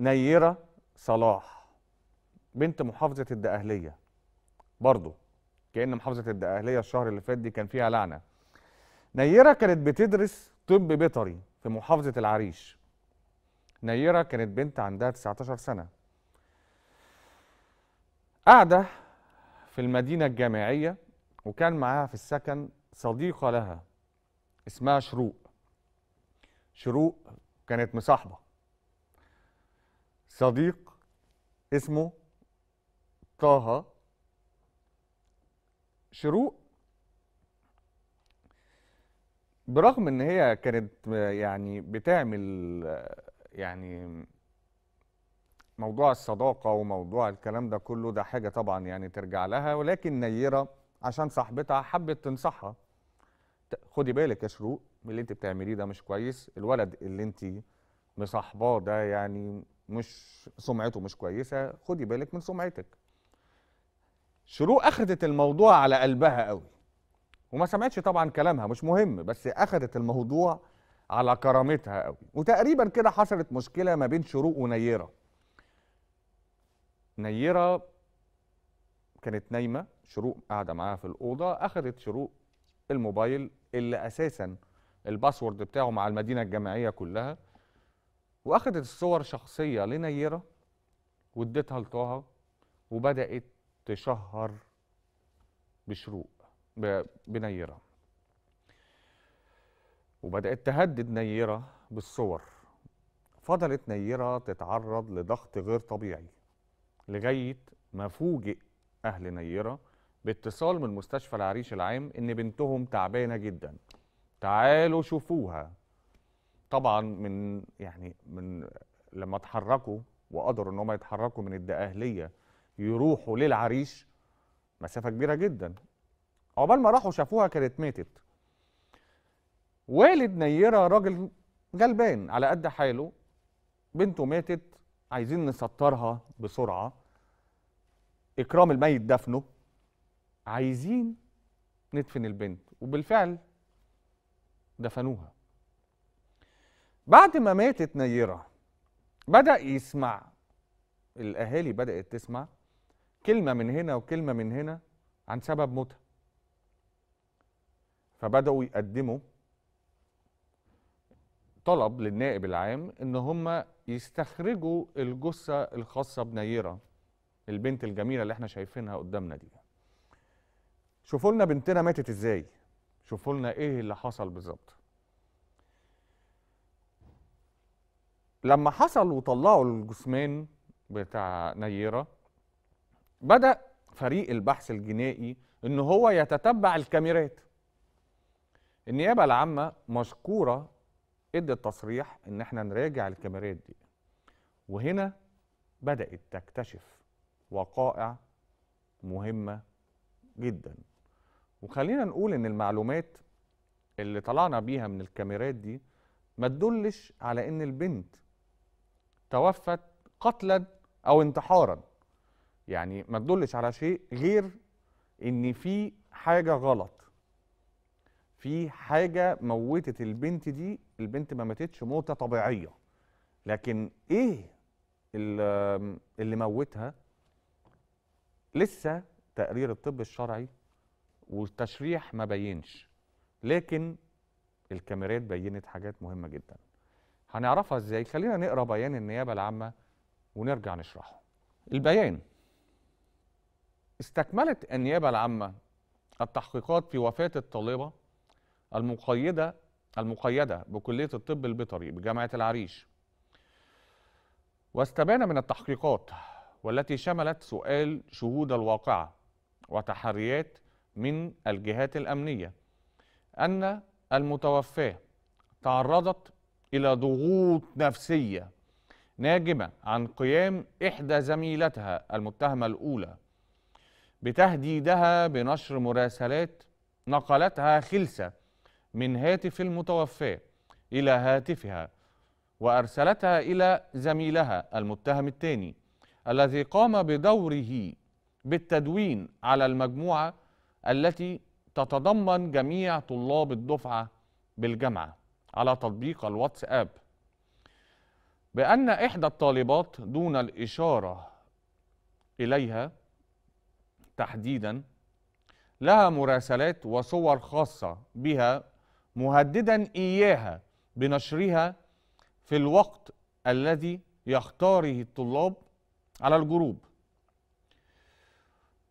نيرة صلاح بنت محافظة الدقهلية برضو كأن محافظة الدقهلية الشهر اللي فات دي كان فيها لعنة نيرة كانت بتدرس طب بيطري في محافظة العريش نيرة كانت بنت عندها 19 سنة قاعدة في المدينة الجامعية وكان معاها في السكن صديقة لها اسمها شروق شروق كانت مصاحبة صديق اسمه طه شروق برغم ان هي كانت يعني بتعمل يعني موضوع الصداقة وموضوع الكلام ده كله ده حاجة طبعا يعني ترجع لها ولكن نيرة عشان صاحبتها حبت تنصحها خدي بالك يا شروق اللي انت بتعمليه ده مش كويس الولد اللي انت مصاحباه ده يعني مش سمعته مش كويسه خدي بالك من سمعتك شروق اخذت الموضوع على قلبها قوي وما سمعتش طبعا كلامها مش مهم بس اخذت الموضوع على كرامتها قوي وتقريبا كده حصلت مشكله ما بين شروق ونيره نيره كانت نايمه شروق قاعده معاها في الاوضه اخذت شروق الموبايل اللي اساسا الباسورد بتاعه مع المدينه الجامعيه كلها واخدت الصور شخصيه لنيره وادتها لطه وبدات تشهر بشروق بنيره وبدات تهدد نيره بالصور فضلت نيره تتعرض لضغط غير طبيعي لغايه ما فوجئ اهل نيره باتصال من مستشفى العريش العام ان بنتهم تعبانه جدا تعالوا شوفوها طبعا من يعني من لما اتحركوا وقدروا ان هم يتحركوا من الدقهليه يروحوا للعريش مسافه كبيره جدا عقبال ما راحوا شافوها كانت ماتت والد نيره راجل غلبان على قد حاله بنته ماتت عايزين نسطرها بسرعه اكرام الميت دفنه عايزين ندفن البنت وبالفعل دفنوها بعد ما ماتت نيرة بدأ يسمع الأهالي بدأت تسمع كلمة من هنا وكلمة من هنا عن سبب موتها فبدأوا يقدموا طلب للنائب العام ان هم يستخرجوا الجثه الخاصه بنيره البنت الجميله اللي احنا شايفينها قدامنا دي شوفوا لنا بنتنا ماتت ازاي شوفوا لنا ايه اللي حصل بالظبط لما حصل وطلعوا الجثمان بتاع نيرة بدأ فريق البحث الجنائي ان هو يتتبع الكاميرات النيابة العامة مشكورة ادت تصريح ان احنا نراجع الكاميرات دي وهنا بدأت تكتشف وقائع مهمة جدا وخلينا نقول ان المعلومات اللي طلعنا بيها من الكاميرات دي ما تدلش على ان البنت توفت قتلا او انتحارا يعني ما تدلش على شيء غير ان في حاجه غلط في حاجه موتت البنت دي البنت ما ماتتش موته طبيعيه لكن ايه اللي موتها لسه تقرير الطب الشرعي والتشريح ما بينش لكن الكاميرات بينت حاجات مهمه جدا هنعرفها ازاي خلينا نقرا بيان النيابه العامه ونرجع نشرحه البيان استكملت النيابه العامه التحقيقات في وفاه الطالبه المقيده المقيده بكليه الطب البيطري بجامعه العريش واستبان من التحقيقات والتي شملت سؤال شهود الواقعه وتحريات من الجهات الامنيه ان المتوفاه تعرضت إلى ضغوط نفسية ناجمة عن قيام إحدى زميلتها المتهمة الأولى بتهديدها بنشر مراسلات نقلتها خلسة من هاتف المتوفاة إلى هاتفها وأرسلتها إلى زميلها المتهم الثاني الذي قام بدوره بالتدوين على المجموعة التي تتضمن جميع طلاب الدفعة بالجامعة على تطبيق الواتساب بأن إحدى الطالبات دون الإشارة إليها تحديدا لها مراسلات وصور خاصة بها مهددا إياها بنشرها في الوقت الذي يختاره الطلاب على الجروب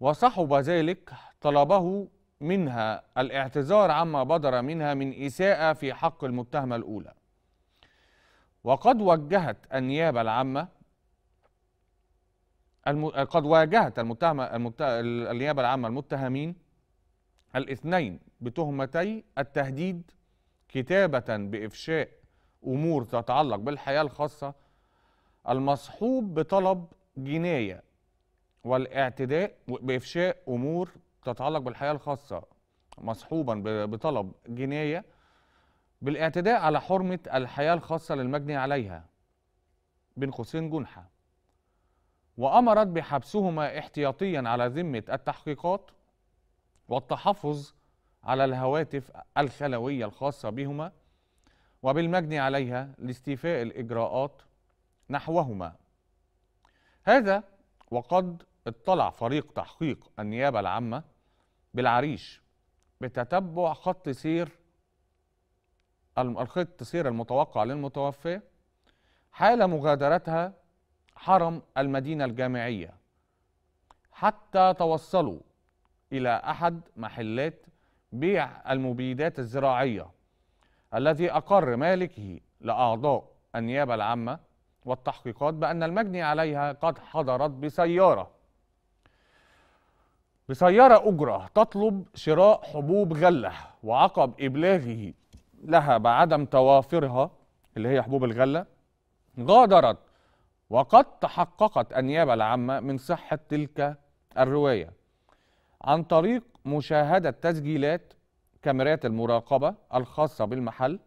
وصحب ذلك طلبه منها الاعتذار عما بدر منها من إساءة في حق المتهمة الأولى وقد وجهت النيابة العامة الم... قد واجهت المتهمة المت... النيابة العامة المتهمين الاثنين بتهمتي التهديد كتابة بإفشاء أمور تتعلق بالحياة الخاصة المصحوب بطلب جناية والاعتداء بإفشاء أمور تتعلق بالحياه الخاصه مصحوبا بطلب جنايه بالاعتداء على حرمه الحياه الخاصه للمجني عليها بين قوسين جنحه وامرت بحبسهما احتياطيا على ذمه التحقيقات والتحفظ على الهواتف الخلويه الخاصه بهما وبالمجني عليها لاستيفاء الاجراءات نحوهما هذا وقد اطلع فريق تحقيق النيابه العامه بالعريش بتتبع خط سير الخط سير المتوقع للمتوفى حال مغادرتها حرم المدينة الجامعية حتى توصلوا إلى أحد محلات بيع المبيدات الزراعية الذي أقر مالكه لأعضاء النيابة العامة والتحقيقات بأن المجني عليها قد حضرت بسيارة بسيارة أجرة تطلب شراء حبوب غلة وعقب إبلاغه لها بعدم توافرها اللي هي حبوب الغلة غادرت وقد تحققت النيابة العامة من صحة تلك الرواية عن طريق مشاهدة تسجيلات كاميرات المراقبة الخاصة بالمحل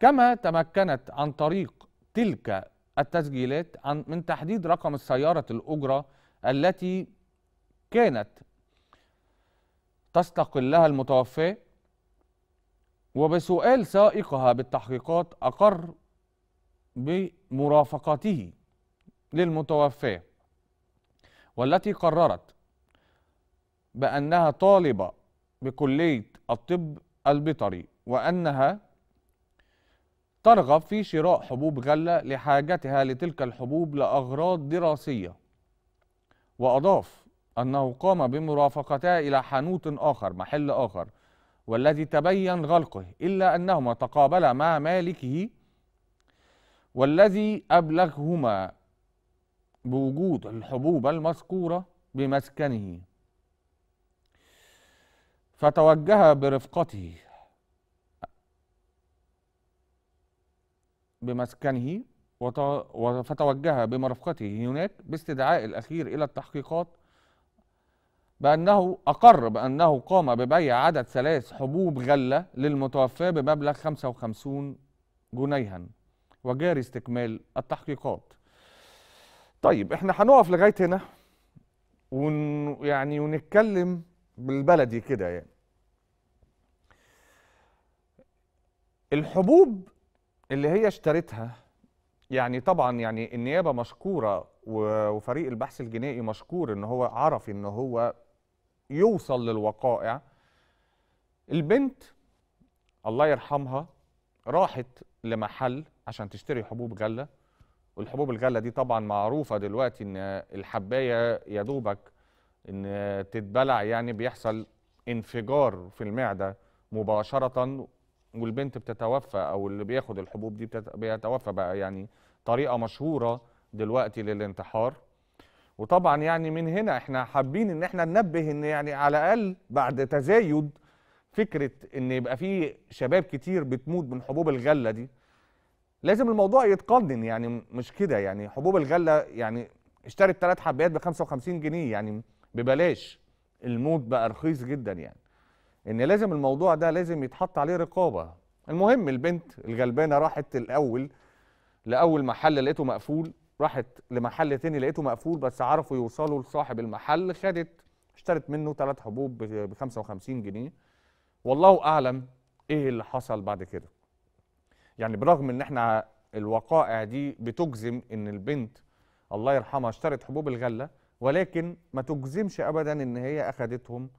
كما تمكنت عن طريق تلك التسجيلات عن من تحديد رقم السيارة الأجرة التي كانت تستقلها المتوفاه وبسؤال سائقها بالتحقيقات أقر بمرافقته للمتوفاه والتي قررت بأنها طالبة بكلية الطب البيطري وأنها ترغب في شراء حبوب غلة لحاجتها لتلك الحبوب لأغراض دراسية وأضاف أنه قام بمرافقتها إلى حانوت آخر محل آخر والذي تبين غلقه إلا أنهما تقابلا مع مالكه والذي أبلغهما بوجود الحبوب المذكورة بمسكنه فتوجه برفقته بمسكنه فتوجه بمرفقته هناك باستدعاء الأخير إلى التحقيقات بأنه أقر بأنه قام ببيع عدد ثلاث حبوب غلة للمتوفى بمبلغ 55 جنيها وجاري استكمال التحقيقات طيب احنا هنقف لغاية هنا ون يعني ونتكلم بالبلدي كده يعني الحبوب اللي هي اشترتها يعني طبعا يعني النيابه مشكوره وفريق البحث الجنائي مشكور ان هو عرف ان هو يوصل للوقائع البنت الله يرحمها راحت لمحل عشان تشتري حبوب غله والحبوب الغله دي طبعا معروفه دلوقتي ان الحبايه يا دوبك ان تتبلع يعني بيحصل انفجار في المعده مباشره والبنت بتتوفى او اللي بياخد الحبوب دي بيتوفى بقى يعني طريقه مشهوره دلوقتي للانتحار وطبعا يعني من هنا احنا حابين ان احنا ننبه ان يعني على الاقل بعد تزايد فكره ان يبقى في شباب كتير بتموت من حبوب الغله دي لازم الموضوع يتقنن يعني مش كده يعني حبوب الغله يعني اشترت ثلاث حبات ب 55 جنيه يعني ببلاش الموت بقى رخيص جدا يعني ان لازم الموضوع ده لازم يتحط عليه رقابه المهم البنت الغلبانه راحت الاول لاول محل لقيته مقفول راحت لمحل تاني لقيته مقفول بس عرفوا يوصلوا لصاحب المحل خدت اشترت منه ثلاث حبوب ب 55 جنيه والله اعلم ايه اللي حصل بعد كده يعني برغم ان احنا الوقائع دي بتجزم ان البنت الله يرحمها اشترت حبوب الغله ولكن ما تجزمش ابدا ان هي اخدتهم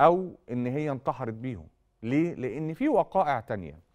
او ان هي انتحرت بيهم ليه لان في وقائع تانيه